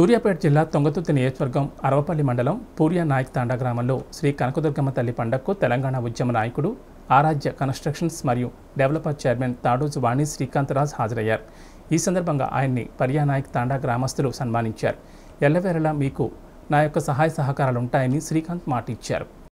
సూర్యాపేట జిల్లా తొంగతుర్తి నియోజకవర్గం అరవపల్లి మండలం పూర్యా నాయక్ తాండా గ్రామంలో శ్రీ కనకదుర్గమ్మ తల్లి పండగకు తెలంగాణ ఉద్యమ నాయకుడు ఆరాధ్య కన్స్ట్రక్షన్స్ మరియు డెవలపర్ చైర్మన్ తాడోజు వాణి శ్రీకాంతరాజ్ హాజరయ్యారు ఈ సందర్భంగా ఆయన్ని పర్యా నాయక్ తాండా గ్రామస్తులు సన్మానించారు ఎల్లవేళలా మీకు నా యొక్క సహాయ సహకారాలు ఉంటాయని శ్రీకాంత్ మాట ఇచ్చారు